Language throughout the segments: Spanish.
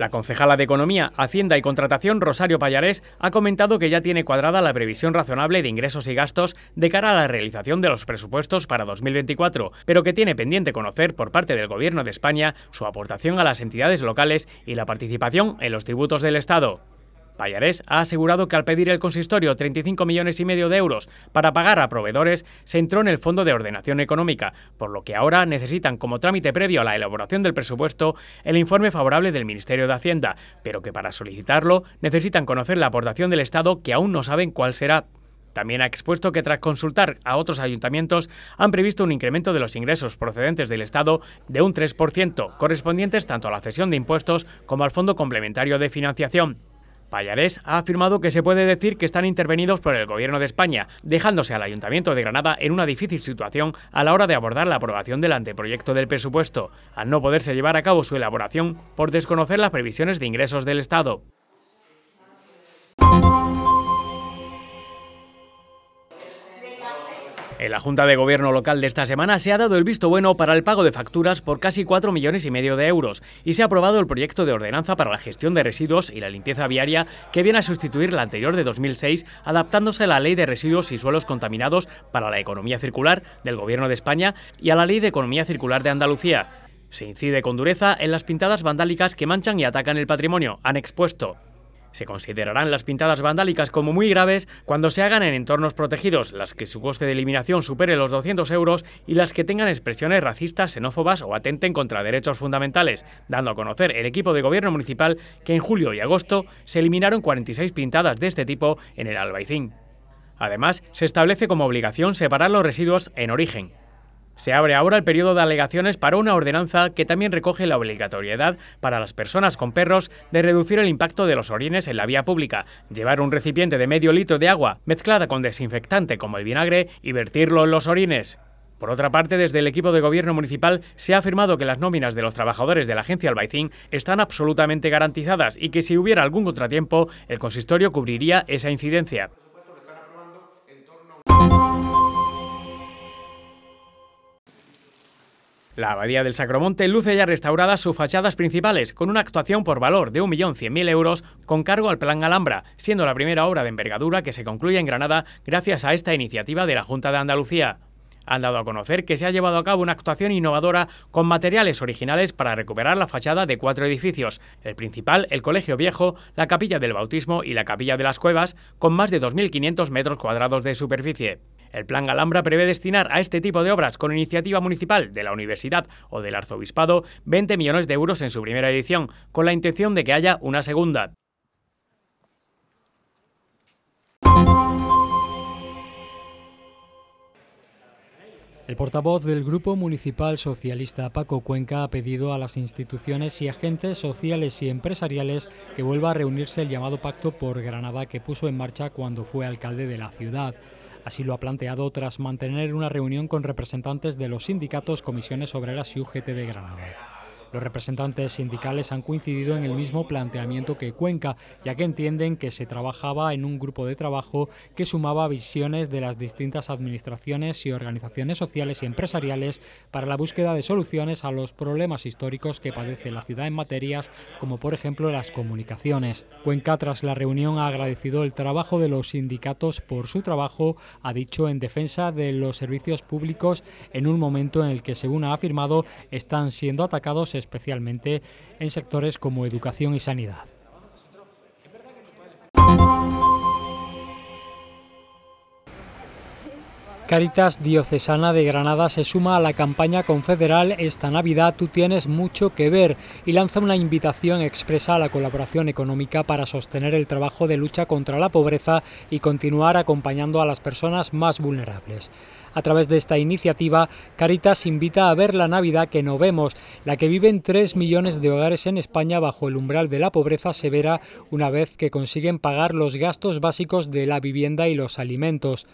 La concejala de Economía, Hacienda y Contratación, Rosario Payarés, ha comentado que ya tiene cuadrada la previsión razonable de ingresos y gastos de cara a la realización de los presupuestos para 2024, pero que tiene pendiente conocer por parte del Gobierno de España su aportación a las entidades locales y la participación en los tributos del Estado. Payarés ha asegurado que al pedir el consistorio 35 millones y medio de euros para pagar a proveedores, se entró en el Fondo de Ordenación Económica, por lo que ahora necesitan como trámite previo a la elaboración del presupuesto el informe favorable del Ministerio de Hacienda, pero que para solicitarlo necesitan conocer la aportación del Estado que aún no saben cuál será. También ha expuesto que tras consultar a otros ayuntamientos han previsto un incremento de los ingresos procedentes del Estado de un 3%, correspondientes tanto a la cesión de impuestos como al Fondo Complementario de Financiación. Payarés ha afirmado que se puede decir que están intervenidos por el Gobierno de España, dejándose al Ayuntamiento de Granada en una difícil situación a la hora de abordar la aprobación del anteproyecto del presupuesto, al no poderse llevar a cabo su elaboración por desconocer las previsiones de ingresos del Estado. En la Junta de Gobierno local de esta semana se ha dado el visto bueno para el pago de facturas por casi 4 millones y medio de euros y se ha aprobado el proyecto de ordenanza para la gestión de residuos y la limpieza viaria que viene a sustituir la anterior de 2006, adaptándose a la Ley de Residuos y Suelos Contaminados para la Economía Circular del Gobierno de España y a la Ley de Economía Circular de Andalucía. Se incide con dureza en las pintadas vandálicas que manchan y atacan el patrimonio, han expuesto. Se considerarán las pintadas vandálicas como muy graves cuando se hagan en entornos protegidos, las que su coste de eliminación supere los 200 euros y las que tengan expresiones racistas, xenófobas o atenten contra derechos fundamentales, dando a conocer el equipo de gobierno municipal que en julio y agosto se eliminaron 46 pintadas de este tipo en el Albaicín. Además, se establece como obligación separar los residuos en origen, se abre ahora el periodo de alegaciones para una ordenanza que también recoge la obligatoriedad para las personas con perros de reducir el impacto de los orines en la vía pública, llevar un recipiente de medio litro de agua mezclada con desinfectante como el vinagre y vertirlo en los orines. Por otra parte, desde el equipo de gobierno municipal se ha afirmado que las nóminas de los trabajadores de la agencia Albaicín están absolutamente garantizadas y que si hubiera algún contratiempo, el consistorio cubriría esa incidencia. La Abadía del Sacromonte luce ya restauradas sus fachadas principales, con una actuación por valor de 1.100.000 euros con cargo al Plan Alhambra, siendo la primera obra de envergadura que se concluye en Granada gracias a esta iniciativa de la Junta de Andalucía han dado a conocer que se ha llevado a cabo una actuación innovadora con materiales originales para recuperar la fachada de cuatro edificios, el principal, el Colegio Viejo, la Capilla del Bautismo y la Capilla de las Cuevas, con más de 2.500 metros cuadrados de superficie. El Plan alhambra prevé destinar a este tipo de obras con iniciativa municipal de la universidad o del arzobispado 20 millones de euros en su primera edición, con la intención de que haya una segunda. El portavoz del Grupo Municipal Socialista Paco Cuenca ha pedido a las instituciones y agentes sociales y empresariales que vuelva a reunirse el llamado Pacto por Granada que puso en marcha cuando fue alcalde de la ciudad. Así lo ha planteado tras mantener una reunión con representantes de los sindicatos, comisiones obreras y UGT de Granada. Los representantes sindicales han coincidido en el mismo planteamiento que Cuenca, ya que entienden que se trabajaba en un grupo de trabajo que sumaba visiones de las distintas administraciones y organizaciones sociales y empresariales para la búsqueda de soluciones a los problemas históricos que padece la ciudad en materias como por ejemplo las comunicaciones. Cuenca tras la reunión ha agradecido el trabajo de los sindicatos por su trabajo, ha dicho en defensa de los servicios públicos en un momento en el que según ha afirmado están siendo atacados especialmente en sectores como educación y sanidad. Caritas Diocesana de Granada se suma a la campaña confederal Esta Navidad tú tienes mucho que ver y lanza una invitación expresa a la colaboración económica para sostener el trabajo de lucha contra la pobreza y continuar acompañando a las personas más vulnerables. A través de esta iniciativa, Caritas invita a ver la Navidad que no vemos, la que viven 3 millones de hogares en España bajo el umbral de la pobreza severa una vez que consiguen pagar los gastos básicos de la vivienda y los alimentos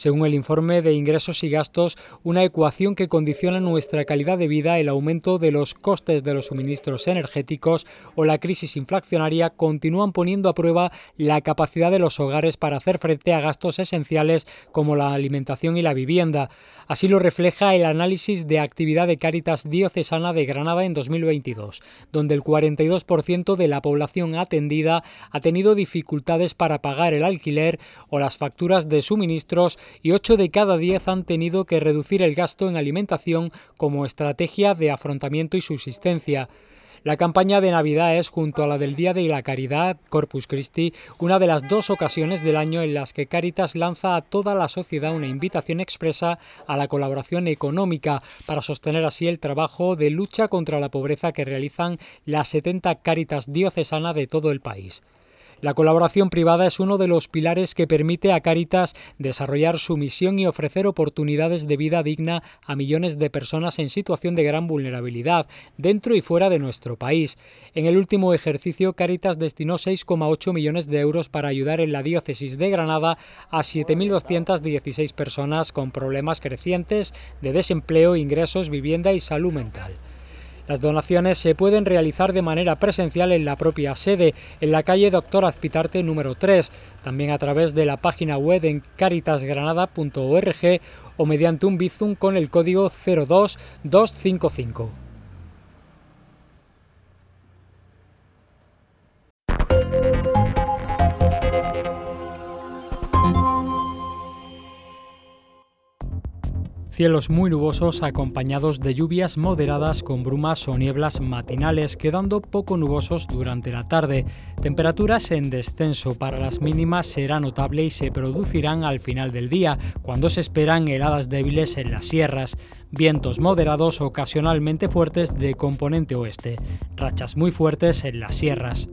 según el informe de ingresos y gastos, una ecuación que condiciona nuestra calidad de vida, el aumento de los costes de los suministros energéticos o la crisis inflacionaria continúan poniendo a prueba la capacidad de los hogares para hacer frente a gastos esenciales como la alimentación y la vivienda. Así lo refleja el análisis de actividad de Cáritas Diocesana de Granada en 2022, donde el 42% de la población atendida ha tenido dificultades para pagar el alquiler o las facturas de suministros y 8 de cada 10 han tenido que reducir el gasto en alimentación como estrategia de afrontamiento y subsistencia. La campaña de Navidad es, junto a la del Día de la Caridad, Corpus Christi, una de las dos ocasiones del año en las que Caritas lanza a toda la sociedad una invitación expresa a la colaboración económica para sostener así el trabajo de lucha contra la pobreza que realizan las 70 Caritas diocesanas de todo el país. La colaboración privada es uno de los pilares que permite a Caritas desarrollar su misión y ofrecer oportunidades de vida digna a millones de personas en situación de gran vulnerabilidad, dentro y fuera de nuestro país. En el último ejercicio, Caritas destinó 6,8 millones de euros para ayudar en la diócesis de Granada a 7.216 personas con problemas crecientes de desempleo, ingresos, vivienda y salud mental. Las donaciones se pueden realizar de manera presencial en la propia sede, en la calle Doctor Azpitarte número 3, también a través de la página web en caritasgranada.org o mediante un Bizum con el código 02255. Cielos muy nubosos acompañados de lluvias moderadas con brumas o nieblas matinales, quedando poco nubosos durante la tarde. Temperaturas en descenso para las mínimas será notable y se producirán al final del día, cuando se esperan heladas débiles en las sierras, vientos moderados ocasionalmente fuertes de componente oeste, rachas muy fuertes en las sierras.